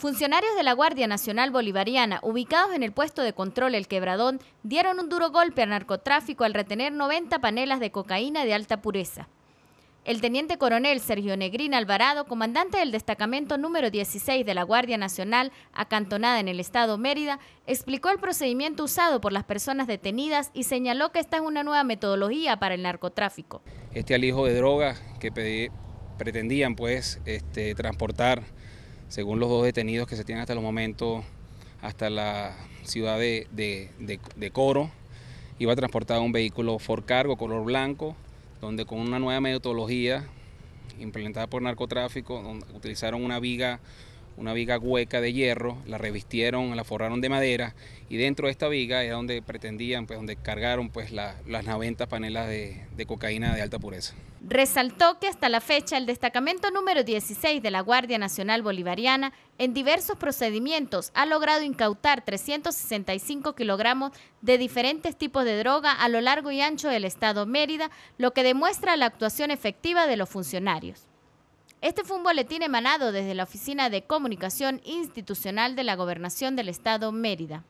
Funcionarios de la Guardia Nacional Bolivariana, ubicados en el puesto de control El Quebradón, dieron un duro golpe al narcotráfico al retener 90 panelas de cocaína de alta pureza. El teniente coronel Sergio Negrín Alvarado, comandante del destacamento número 16 de la Guardia Nacional, acantonada en el estado Mérida, explicó el procedimiento usado por las personas detenidas y señaló que esta es una nueva metodología para el narcotráfico. Este alijo de drogas que pretendían pues, este, transportar según los dos detenidos que se tienen hasta el momento, hasta la ciudad de, Coro, iba transportado un vehículo for Cargo color blanco, donde con una nueva metodología implementada por narcotráfico, donde utilizaron una viga una viga hueca de hierro, la revistieron, la forraron de madera y dentro de esta viga es donde pretendían, pues donde cargaron pues las 90 panelas de cocaína de alta pureza. Resaltó que hasta la fecha el destacamento número 16 de la Guardia Nacional Bolivariana en diversos procedimientos ha logrado incautar 365 kilogramos de diferentes tipos de droga a lo largo y ancho del estado Mérida, lo que demuestra la actuación efectiva de los funcionarios. Este fue un boletín emanado desde la Oficina de Comunicación Institucional de la Gobernación del Estado Mérida.